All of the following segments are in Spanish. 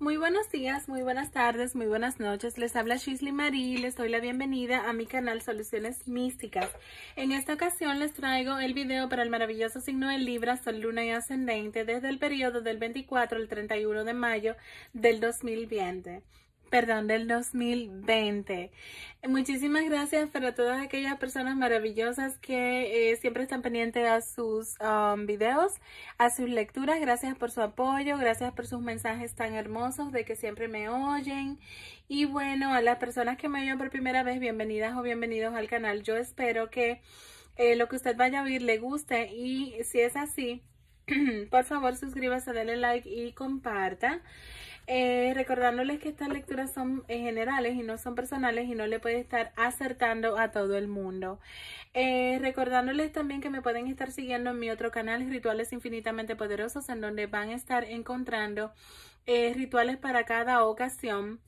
Muy buenos días, muy buenas tardes, muy buenas noches. Les habla Shisley Marie y les doy la bienvenida a mi canal Soluciones Místicas. En esta ocasión les traigo el video para el maravilloso signo de Libra, Sol, Luna y Ascendente desde el periodo del 24 al 31 de mayo del 2020 perdón, del 2020. Muchísimas gracias para todas aquellas personas maravillosas que eh, siempre están pendientes a sus um, videos, a sus lecturas. Gracias por su apoyo, gracias por sus mensajes tan hermosos de que siempre me oyen. Y bueno, a las personas que me oyen por primera vez, bienvenidas o bienvenidos al canal. Yo espero que eh, lo que usted vaya a oír le guste y si es así, por favor suscríbase, denle like y comparta. Eh, recordándoles que estas lecturas son eh, generales y no son personales y no le puede estar acertando a todo el mundo. Eh, recordándoles también que me pueden estar siguiendo en mi otro canal, Rituales Infinitamente Poderosos, en donde van a estar encontrando rituales para cada ocasión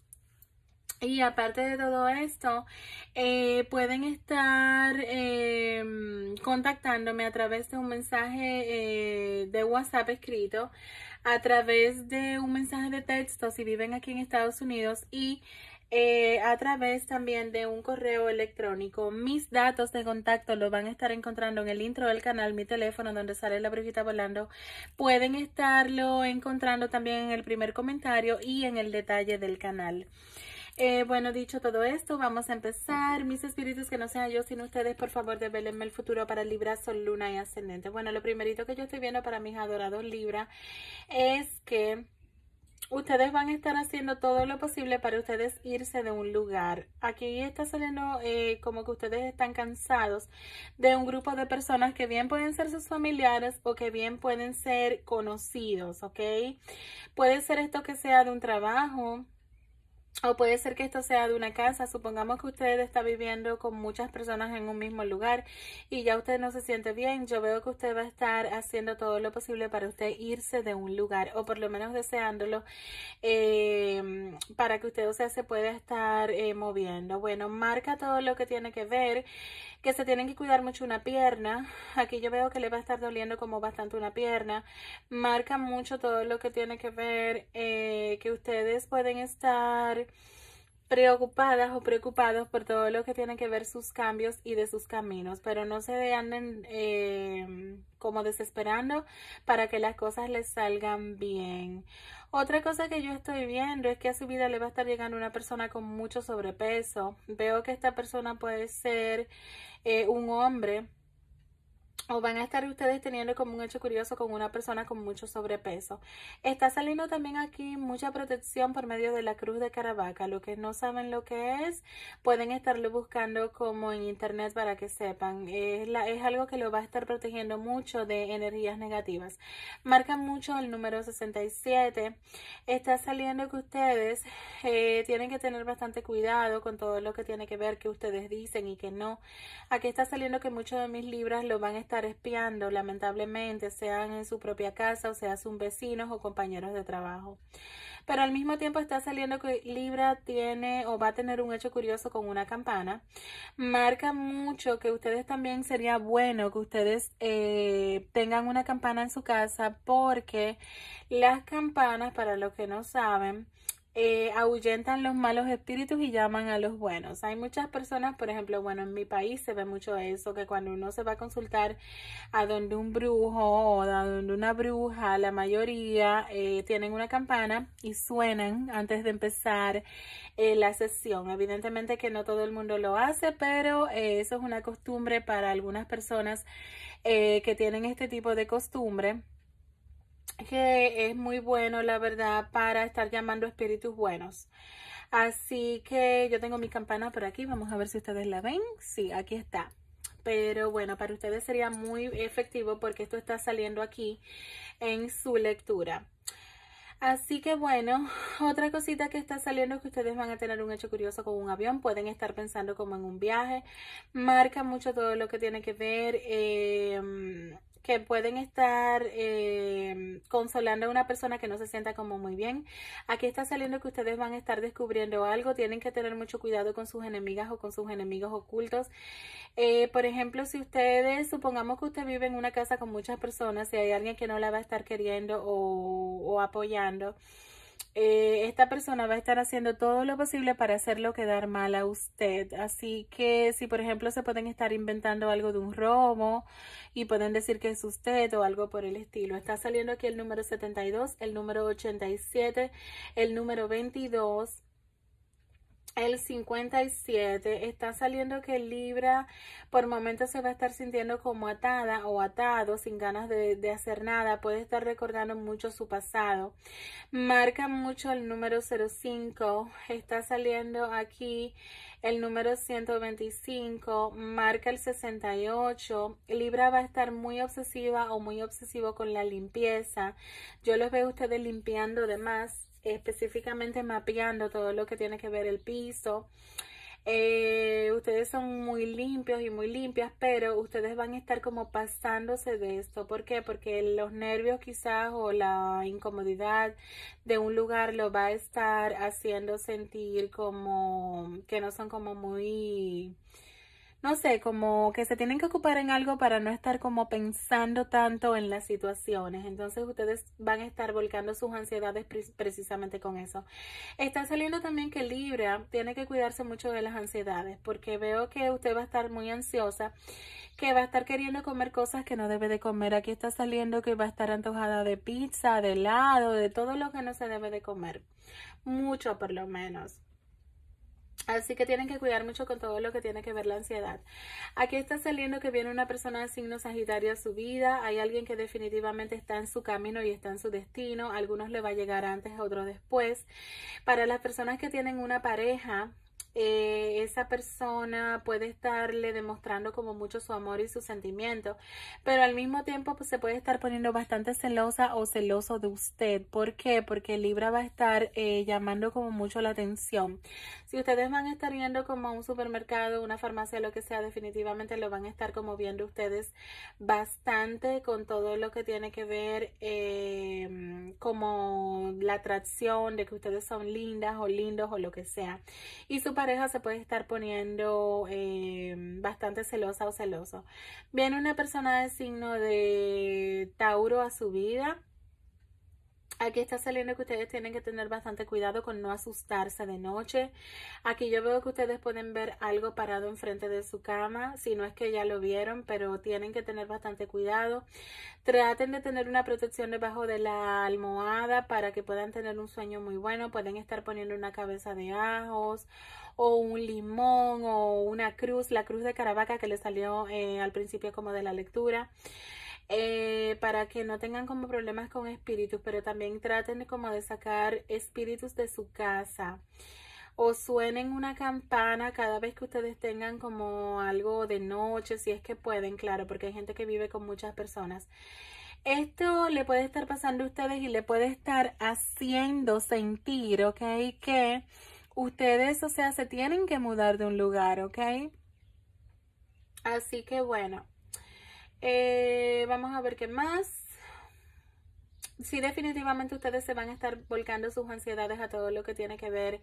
y aparte de todo esto, eh, pueden estar em, contactándome a través de un mensaje eh, de WhatsApp escrito, a través de un mensaje de texto si viven aquí en Estados Unidos y eh, a través también de un correo electrónico. Mis datos de contacto lo van a estar encontrando en el intro del canal, mi teléfono donde sale la brujita volando. Pueden estarlo encontrando también en el primer comentario y en el detalle del canal. Eh, bueno, dicho todo esto, vamos a empezar. Mis espíritus que no sean yo, sino ustedes, por favor, develenme el futuro para Libra, Sol, Luna y Ascendente. Bueno, lo primerito que yo estoy viendo para mis adorados Libra es que ustedes van a estar haciendo todo lo posible para ustedes irse de un lugar. Aquí está saliendo eh, como que ustedes están cansados de un grupo de personas que bien pueden ser sus familiares o que bien pueden ser conocidos, ¿ok? Puede ser esto que sea de un trabajo, o puede ser que esto sea de una casa. Supongamos que usted está viviendo con muchas personas en un mismo lugar y ya usted no se siente bien. Yo veo que usted va a estar haciendo todo lo posible para usted irse de un lugar o por lo menos deseándolo em, para que usted, o sea, se pueda estar eh, moviendo. Bueno, marca todo lo que tiene que ver que se tienen que cuidar mucho una pierna. Aquí yo veo que le va a estar doliendo como bastante una pierna. Marca mucho todo lo que tiene que ver eh, que ustedes pueden estar preocupadas o preocupados por todo lo que tiene que ver sus cambios y de sus caminos, pero no se vean em, como desesperando para que las cosas les salgan bien. Otra cosa que yo estoy viendo es que a su vida le va a estar llegando una persona con mucho sobrepeso. Veo que esta persona puede ser eh, un hombre o van a estar ustedes teniendo como un hecho curioso con una persona con mucho sobrepeso. Está saliendo también aquí mucha protección por medio de la cruz de Caravaca. Lo que no saben lo que es, pueden estarlo buscando como en internet para que sepan. Es, algo que lo va a estar protegiendo mucho de energías negativas. Marca mucho el número 67. Está saliendo que ustedes eh, tienen que tener bastante cuidado con todo lo que tiene que ver que ustedes dicen y que no. Aquí está saliendo que muchos de mis libras lo van a estar espiando, lamentablemente, sean en su propia casa o sea sus vecinos o compañeros de trabajo. Pero al mismo tiempo está saliendo que Libra tiene o va a tener un hecho curioso con una campana. Marca mucho que ustedes también sería bueno que ustedes eh, tengan una campana en su casa porque las campanas, para los que no saben, eh, ahuyentan los malos espíritus y llaman a los buenos. Hay muchas personas, por ejemplo, bueno, en mi país se ve mucho eso, que cuando uno se va a consultar a donde un brujo o a donde una bruja, la mayoría eh, tienen una campana y suenan antes de empezar eh, la sesión. Evidentemente que no todo el mundo lo hace, pero eh, eso es una costumbre para algunas personas que tienen este tipo de costumbre que es muy bueno, la verdad, para estar llamando espíritus buenos. Así que yo tengo mi campana por aquí, vamos a ver si ustedes la ven. Sí, aquí está. Pero bueno, para ustedes sería muy efectivo porque esto está saliendo aquí en su lectura. Así que bueno, otra cosita que está saliendo es que ustedes van a tener un hecho curioso con un avión, pueden estar pensando como en un viaje, marca mucho todo lo que tiene que ver em, que pueden estar eh, consolando a una persona que no se sienta como muy bien. Aquí está saliendo que ustedes van a estar descubriendo algo, tienen que tener mucho cuidado con sus enemigas o con sus enemigos ocultos. Eh, por ejemplo, si ustedes, supongamos que usted vive en una casa con muchas personas, si hay alguien que no la va a estar queriendo o, o apoyando, eh, esta persona va a estar haciendo todo lo posible para hacerlo quedar mal a usted. Así que si por ejemplo se pueden estar inventando algo de un robo y pueden decir que es usted o algo por el estilo. Está saliendo aquí el número 72, el número 87, el número 22 el 57 está saliendo que Libra por momentos se va a estar sintiendo como atada o atado sin ganas de, hacer nada puede estar recordando mucho su pasado marca mucho el número 05 está saliendo aquí el número 125 marca el 68 Libra va a estar muy obsesiva o muy obsesivo con la limpieza yo los veo ustedes limpiando de más específicamente mapeando todo lo que tiene que ver el piso. Eh, ustedes son muy limpios y muy limpias, pero ustedes van a estar como pasándose de esto. ¿Por qué? Porque los nervios quizás o la incomodidad de un lugar lo va a estar haciendo sentir como que no son como muy no sé, como que se tienen que ocupar en algo para no estar como pensando tanto en las situaciones. Entonces ustedes van a estar volcando sus ansiedades precisamente con eso. Está saliendo también que Libra tiene que cuidarse mucho de las ansiedades porque veo que usted va a estar muy ansiosa, que va a estar queriendo comer cosas que no debe de comer. Aquí está saliendo que va a estar antojada de pizza, de helado, de todo lo que no se debe de comer. Mucho por lo menos. Así que tienen que cuidar mucho con todo lo que tiene que ver la ansiedad. Aquí está saliendo que viene una persona de signo Sagitario a su vida. Hay alguien que definitivamente está en su camino y está en su destino. algunos le va a llegar antes, otros después. Para las personas que tienen una pareja, eh, esa persona puede estarle demostrando como mucho su amor y su sentimiento, pero al mismo tiempo pues, se puede estar poniendo bastante celosa o celoso de usted. ¿Por qué? Porque Libra va a estar eh, llamando como mucho la atención. Si ustedes van a estar yendo como a un supermercado, una farmacia, lo que sea, definitivamente lo van a estar como viendo ustedes bastante con todo lo que tiene que ver eh, como la atracción de que ustedes son lindas o lindos o lo que sea. Y su se puede estar poniendo em, bastante celosa o celoso. Viene una persona de signo de Tauro a su vida Aquí está saliendo que ustedes tienen que tener bastante cuidado con no asustarse de noche. Aquí yo veo que ustedes pueden ver algo parado enfrente de su cama, si no es que ya lo vieron, pero tienen que tener bastante cuidado. Traten de tener una protección debajo de la almohada para que puedan tener un sueño muy bueno. Pueden estar poniendo una cabeza de ajos o un limón o una cruz, la cruz de Caravaca que le salió eh, al principio como de la lectura. Eh, para que no tengan como problemas con espíritus, pero también traten como de sacar espíritus de su casa o suenen una campana cada vez que ustedes tengan como algo de noche, si es que pueden, claro, porque hay gente que vive con muchas personas. Esto le puede estar pasando a ustedes y le puede estar haciendo sentir, ¿ok? Que ustedes, o sea, se tienen que mudar de un lugar, ¿ok? Así que bueno, eh, vamos a ver qué más sí, definitivamente ustedes se van a estar volcando sus ansiedades a todo lo que tiene que ver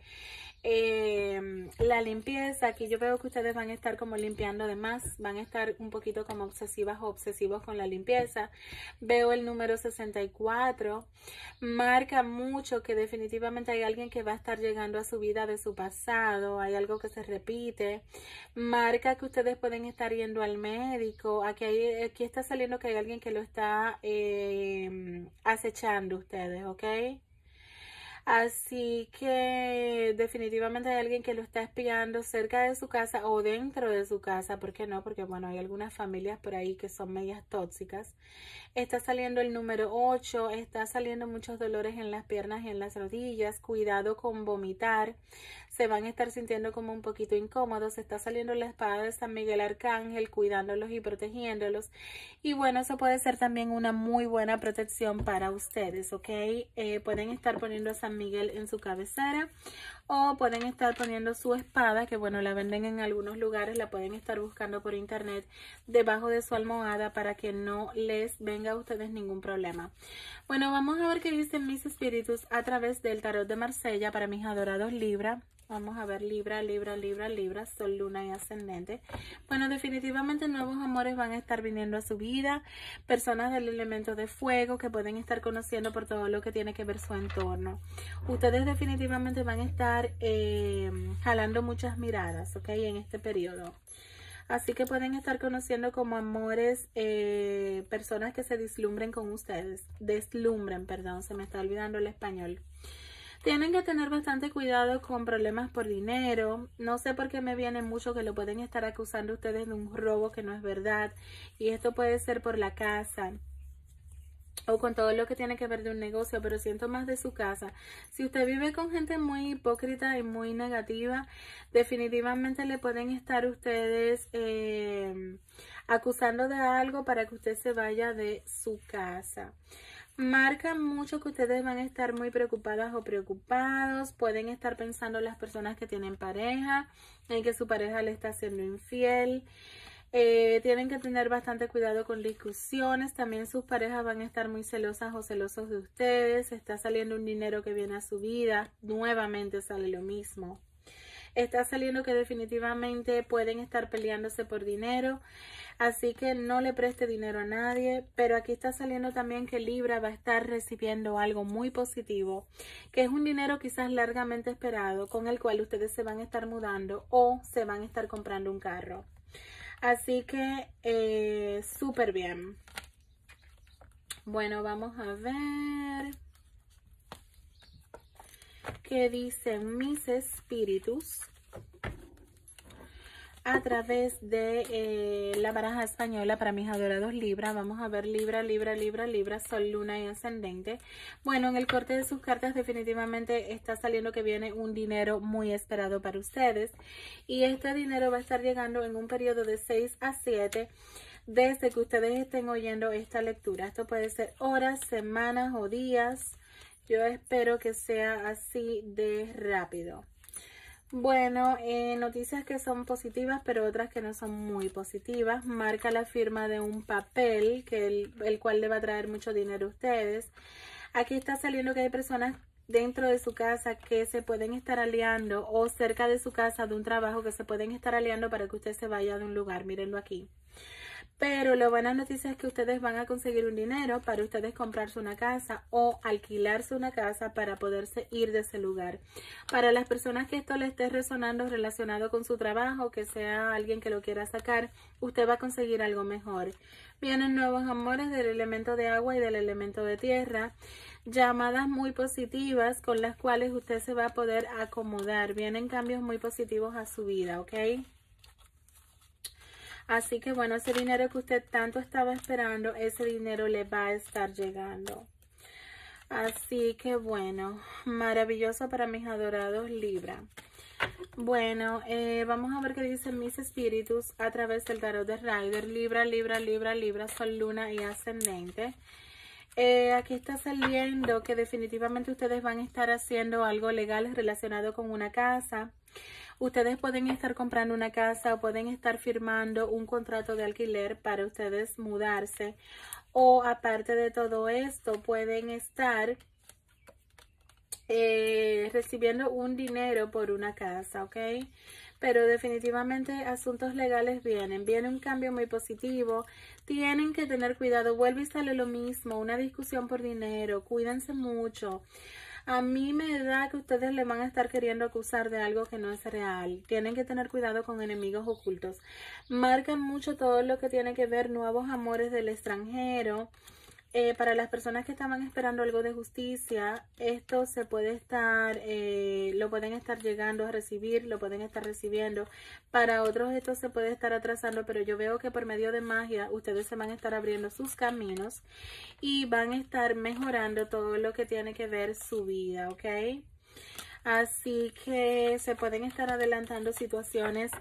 em, la limpieza. Aquí yo veo que ustedes van a estar como limpiando de más, van a estar un poquito como obsesivas o obsesivos con la limpieza. Veo el número 64, marca mucho que definitivamente hay alguien que va a estar llegando a su vida de su pasado, hay algo que se repite. Marca que ustedes pueden estar yendo al médico, aquí, hay, aquí está saliendo que hay alguien que lo está haciendo em, echando ustedes, ¿ok? Así que definitivamente hay alguien que lo está espiando cerca de su casa o dentro de su casa, ¿por qué no? Porque bueno, hay algunas familias por ahí que son medias tóxicas. Está saliendo el número 8, está saliendo muchos dolores en las piernas y en las rodillas, cuidado con vomitar, se van a estar sintiendo como un poquito incómodos, está saliendo la espada de San Miguel Arcángel, cuidándolos y protegiéndolos. Y bueno, eso puede ser también una muy buena protección para ustedes, ¿ok? Eh, pueden estar poniendo Miguel en su cabecera. O pueden estar poniendo su espada, que bueno, la venden en algunos lugares, la pueden estar buscando por internet debajo de su almohada para que no les venga a ustedes ningún problema. Bueno, vamos a ver qué dicen mis espíritus a través del tarot de Marsella para mis adorados Libra Vamos a ver Libra, Libra, Libra, Libra, Sol, Luna y Ascendente. Bueno, definitivamente nuevos amores van a estar viniendo a su vida. Personas del elemento de fuego que pueden estar conociendo por todo lo que tiene que ver su entorno. Ustedes definitivamente van a estar eh, jalando muchas miradas, ¿ok? En este periodo. Así que pueden estar conociendo como amores eh, personas que se deslumbren con ustedes. Deslumbren, perdón, se me está olvidando el español. Tienen que tener bastante cuidado con problemas por dinero. No sé por qué me viene mucho que lo pueden estar acusando ustedes de un robo que no es verdad. Y esto puede ser por la casa o con todo lo que tiene que ver de un negocio, pero siento más de su casa. Si usted vive con gente muy hipócrita y muy negativa, definitivamente le pueden estar ustedes em, acusando de algo para que usted se vaya de su casa. Marca mucho que ustedes van a estar muy preocupadas o preocupados. Pueden estar pensando las personas que tienen pareja, en que su pareja le está siendo infiel. Eh, tienen que tener bastante cuidado con discusiones. También sus parejas van a estar muy celosas o celosos de ustedes. Está saliendo un dinero que viene a su vida. Nuevamente sale lo mismo. Está saliendo que definitivamente pueden estar peleándose por dinero. Así que no le preste dinero a nadie. Pero aquí está saliendo también que Libra va a estar recibiendo algo muy positivo. Que es un dinero quizás largamente esperado con el cual ustedes se van a estar mudando o se van a estar comprando un carro. Así que eh, súper bien. Bueno, vamos a ver qué dicen mis espíritus a través de eh, la baraja española para mis adorados Libra. Vamos a ver Libra, Libra, Libra, Libra, Sol, Luna y Ascendente. Bueno, en el corte de sus cartas definitivamente está saliendo que viene un dinero muy esperado para ustedes. Y este dinero va a estar llegando en un periodo de 6 a 7 desde que ustedes estén oyendo esta lectura. Esto puede ser horas, semanas o días. Yo espero que sea así de rápido. Bueno, eh, noticias que son positivas, pero otras que no son muy positivas. Marca la firma de un papel, que el, el cual le va a traer mucho dinero a ustedes. Aquí está saliendo que hay personas dentro de su casa que se pueden estar aliando o cerca de su casa de un trabajo que se pueden estar aliando para que usted se vaya de un lugar. Mírenlo aquí. Pero la buena noticia es que ustedes van a conseguir un dinero para ustedes comprarse una casa o alquilarse una casa para poderse ir de ese lugar. Para las personas que esto le esté resonando relacionado con su trabajo, que sea alguien que lo quiera sacar, usted va a conseguir algo mejor. Vienen nuevos amores del elemento de agua y del elemento de tierra. Llamadas muy positivas con las cuales usted se va a poder acomodar. Vienen cambios muy positivos a su vida, ¿ok? Así que bueno, ese dinero que usted tanto estaba esperando, ese dinero le va a estar llegando. Así que bueno, maravilloso para mis adorados Libra. Bueno, eh, vamos a ver qué dicen mis espíritus a través del tarot de Rider. Libra, Libra, Libra, Libra, Sol, Luna y Ascendente. Eh, aquí está saliendo que definitivamente ustedes van a estar haciendo algo legal relacionado con una casa. Ustedes pueden estar comprando una casa, o pueden estar firmando un contrato de alquiler para ustedes mudarse o aparte de todo esto pueden estar eh, recibiendo un dinero por una casa, ¿ok? Pero definitivamente asuntos legales vienen, viene un cambio muy positivo, tienen que tener cuidado, vuelve y sale lo mismo, una discusión por dinero, cuídense mucho. A mí me da que ustedes le van a estar queriendo acusar de algo que no es real. Tienen que tener cuidado con enemigos ocultos. Marcan mucho todo lo que tiene que ver nuevos amores del extranjero. Eh, para las personas que estaban esperando algo de justicia, esto se puede estar, eh, lo pueden estar llegando a recibir, lo pueden estar recibiendo. Para otros esto se puede estar atrasando, pero yo veo que por medio de magia ustedes se van a estar abriendo sus caminos y van a estar mejorando todo lo que tiene que ver su vida, ¿ok? Así que se pueden estar adelantando situaciones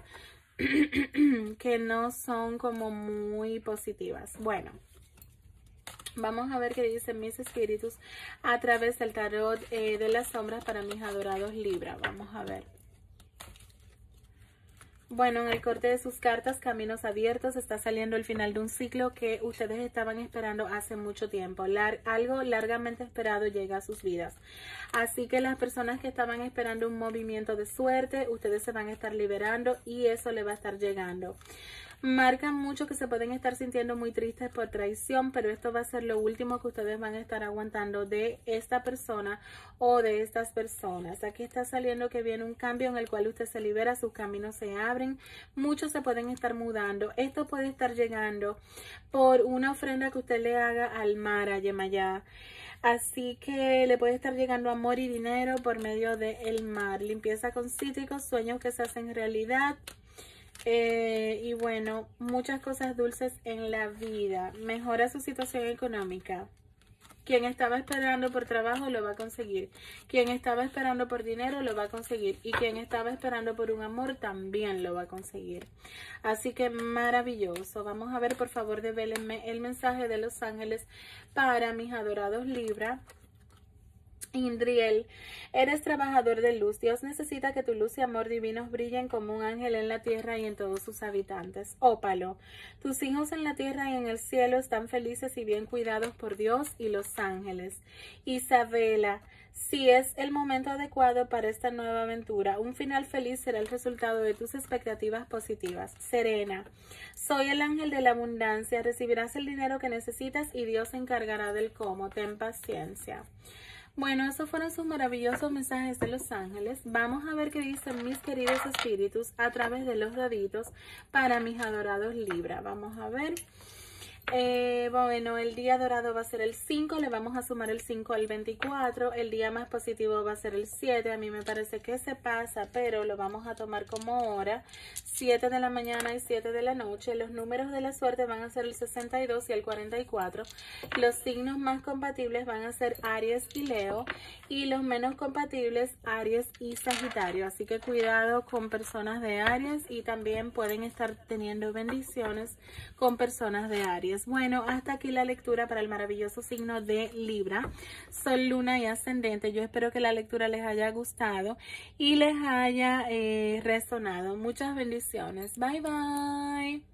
que no son como muy positivas. Bueno. Vamos a ver qué dicen mis espíritus a través del tarot eh, de las sombras para mis adorados Libra. Vamos a ver. Bueno, en el corte de sus cartas, Caminos Abiertos, está saliendo el final de un ciclo que ustedes estaban esperando hace mucho tiempo. algo largamente esperado llega a sus vidas. Así que las personas que estaban esperando un movimiento de suerte, ustedes se van a estar liberando y eso le va a estar llegando. Marcan mucho que se pueden estar sintiendo muy tristes por traición, pero esto va a ser lo último que ustedes van a estar aguantando de esta persona o de estas personas. Aquí está saliendo que viene un cambio en el cual usted se libera, sus caminos se abren, muchos se pueden estar mudando. Esto puede estar llegando por una ofrenda que usted le haga al mar, a Yemayá. Así que le puede estar llegando amor y dinero por medio del mar. Limpieza con cítricos, sueños que se hacen realidad. Eh, y bueno, muchas cosas dulces en la vida. Mejora su situación económica. Quien estaba esperando por trabajo lo va a conseguir. Quien estaba esperando por dinero lo va a conseguir. Y quien estaba esperando por un amor también lo va a conseguir. Así que maravilloso. Vamos a ver, por favor, devélenme el mensaje de los ángeles para mis adorados Libra. Indriel, eres trabajador de luz. Dios necesita que tu luz y amor divinos brillen como un ángel en la tierra y en todos sus habitantes. Ópalo, tus hijos en la tierra y en el cielo están felices y bien cuidados por Dios y los ángeles. Isabela, si es el momento adecuado para esta nueva aventura, un final feliz será el resultado de tus expectativas positivas. Serena, soy el ángel de la abundancia, recibirás el dinero que necesitas y Dios se encargará del cómo. Ten paciencia. Bueno, esos fueron sus maravillosos mensajes de los ángeles. Vamos a ver qué dicen mis queridos espíritus a través de los daditos para mis adorados Libra. Vamos a ver. Eh, bueno, el día dorado va a ser el 5, le vamos a sumar el 5 al 24, el día más positivo va a ser el 7, a mí me parece que se pasa, pero lo vamos a tomar como hora, 7 de la mañana y 7 de la noche, los números de la suerte van a ser el 62 y el 44, los signos más compatibles van a ser Aries y Leo, y los menos compatibles Aries y Sagitario, así que cuidado con personas de Aries y también pueden estar teniendo bendiciones con personas de Aries bueno. Hasta aquí la lectura para el maravilloso signo de Libra, Sol, Luna y Ascendente. Yo espero que la lectura les haya gustado y les haya eh, resonado. Muchas bendiciones. Bye, bye.